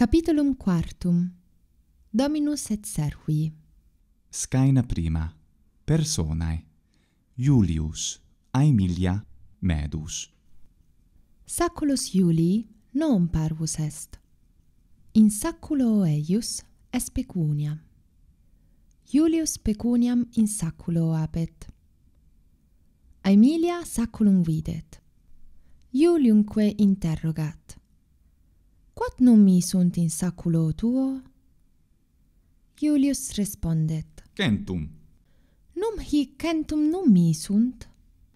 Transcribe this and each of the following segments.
Capitulum quartum. Dominus et servi. SCAENA prima. Personae. Julius, Aemilia, Medus. Sacculus Iulii non parvus est. In sacculo eius es pecunia. Iulius pecuniam in sacculo apet. Aemilia sacculum videt. Iuliumque interrogat quod num mi sunt in saculo tuo? Iulius respondet. Centum. Num hic centum num mi sunt?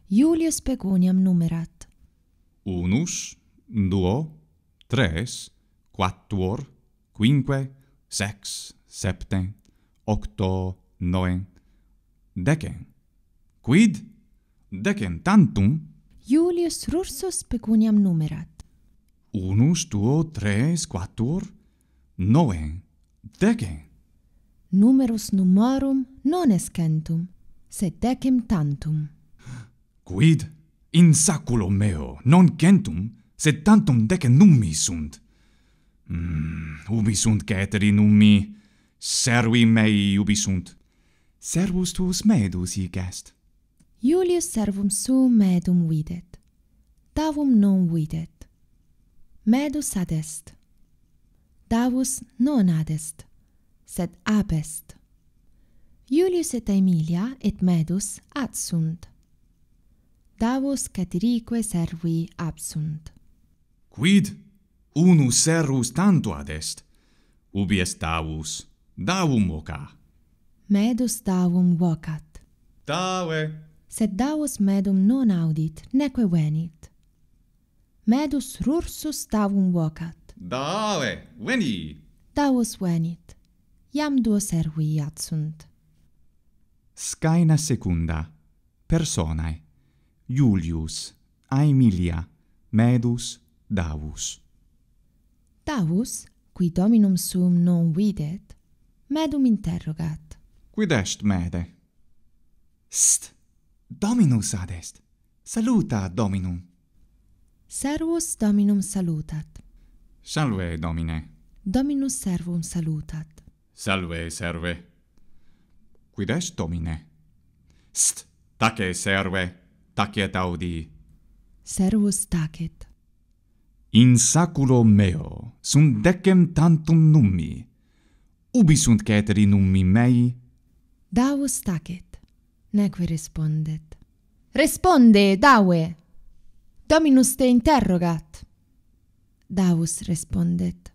Iulius peguniam numerat. Unus, duo, tres, quattuor, quinque, sex, septe, octo, noe, decem. Quid? Decem tantum? Iulius rursus peguniam numerat. Unus, duo, tres, quattur, noe, dece. Numerus numarum non escentum, sed decem tantum. Quid, in saculo meo, non centum, sed tantum decem nummi sunt. Mm, ubi sunt ceteri nummi, servi mei ubi sunt. Servus tuus medus hic est. Iulius servum su medum videt, tavum non videt medus adest. Davus non adest, sed apest. Julius et Aemilia et medus adsunt. Davus catirique servi absunt. Quid unus servus tanto adest? Ubi est Davus? Davum voca. Medus Davum vocat. Dave! Sed Davus medum non audit, neque venit medus rursus tavum vocat. Dale, veni! Davus venit. Iam duo servi iat sunt. Scaina secunda. Personae. Iulius, Aemilia, medus, Davus. Davus, qui dominum sum non videt, medum interrogat. Quid est, mede? St! Dominus ad est! Saluta, dominum! Servus Dominum salutat. Salve Domine. Dominus servum salutat. Salve serve. Quid est Domine? St, tace serve, tacet audi. Servus tacet. In saculo meo sunt decem tantum nummi. Ubi sunt ceteri nummi mei? Davus tacet. Neque respondet. Responde, dawe! Dominus te interrogat. Davus respondet.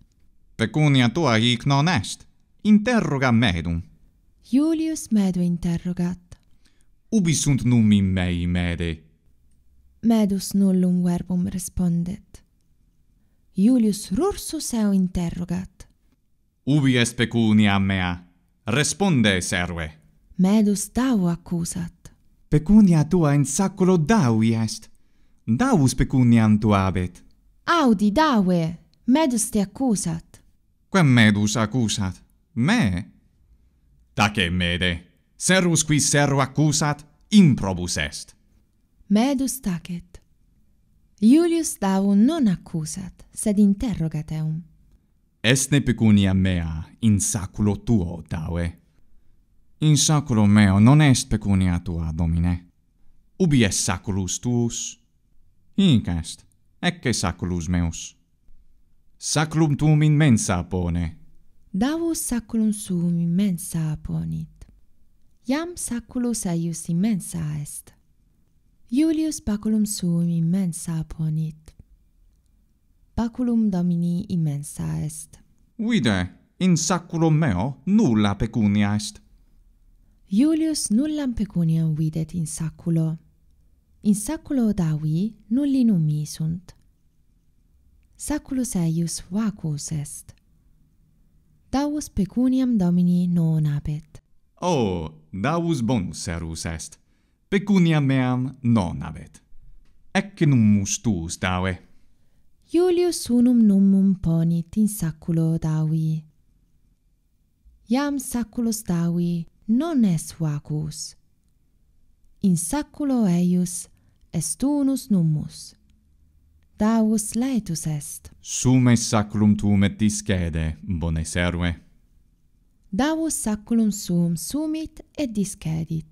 Pecunia tua hic non est. Interroga medum. Julius medu interrogat. Ubi sunt numi mei mede? Medus nullum verbum respondet. Julius rursus eo interrogat. Ubi est pecunia mea? Responde, serve. Medus davu accusat. Pecunia tua in sacculo davi est daus pecuniam tu habet. Audi dawe, medus te accusat. Quem medus accusat? Me? Tace mede, servus qui servo accusat, improbus est. Medus tacet. Iulius davu non accusat, sed interrogat eum. Esne pecunia mea in saculo tuo, Dawe. In saculo meo non est pecunia tua, Domine. Ubi est saculus tuus? Hinc est, ecce saculus meus. Saculum tuum in mensa apone. Davus saculum suum in mensa aponit. Iam saculus aius in mensa est. Iulius baculum suum in mensa aponit. Baculum domini in mensa est. Vide, in saculum meo nulla pecunia est. Iulius nullam pecuniam videt in saculo in saculo davi nulli nummi sunt. Saculus eius vacuus est. Davus pecuniam domini non abet. O, oh, davus bonus erus est. Pecuniam meam non abet. Ecce nummus tuus dave. Iulius unum nummum ponit in saculo davi. Iam saculus davi non est vacuus in sacculo eius est unus nummus. Davus laetus est. Sume sacculum tuum et discede, bone serve. Davus sacculum suum sumit et discedit.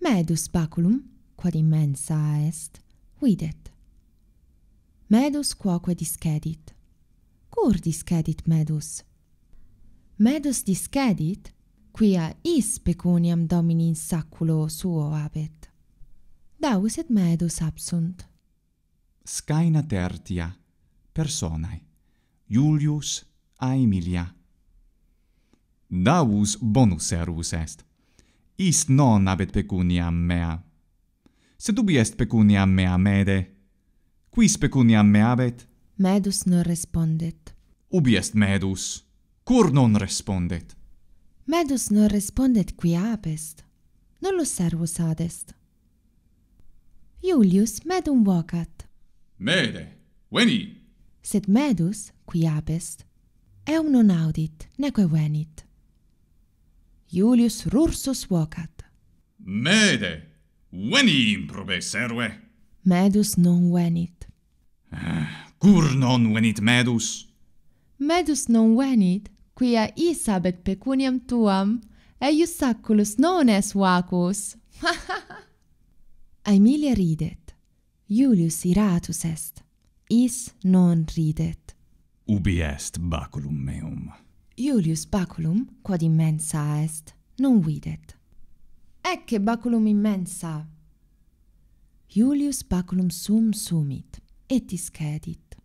Medus baculum, quod immensa est, videt. Medus quoque discedit. Cur discedit medus? Medus discedit, quia is pecuniam domini in sacculo suo abet. Daus et medus absunt. Scaina tertia, personae, Julius a Emilia. Daus bonus servus est. Is non abet pecuniam mea. Sed ubi est pecuniam mea mede? Quis pecuniam mea abet? Medus non respondet. Ubi est medus? Cur non respondet? Medus non respondet qui apest. Non lo servus adest. Iulius medum vocat. Mede, veni! Sed medus, qui apest, eum non audit, neque venit. Iulius rursus vocat. Mede, veni improbe serve! Medus non venit. Ah, cur non venit medus! Medus non venit, quia is abet pecuniam tuam eius sacculus non es vacus Aemilia ridet Julius iratus est is non ridet Ubi est baculum meum Julius baculum quod immensa est non videt Ecce baculum immensa Julius baculum sum sumit et discedit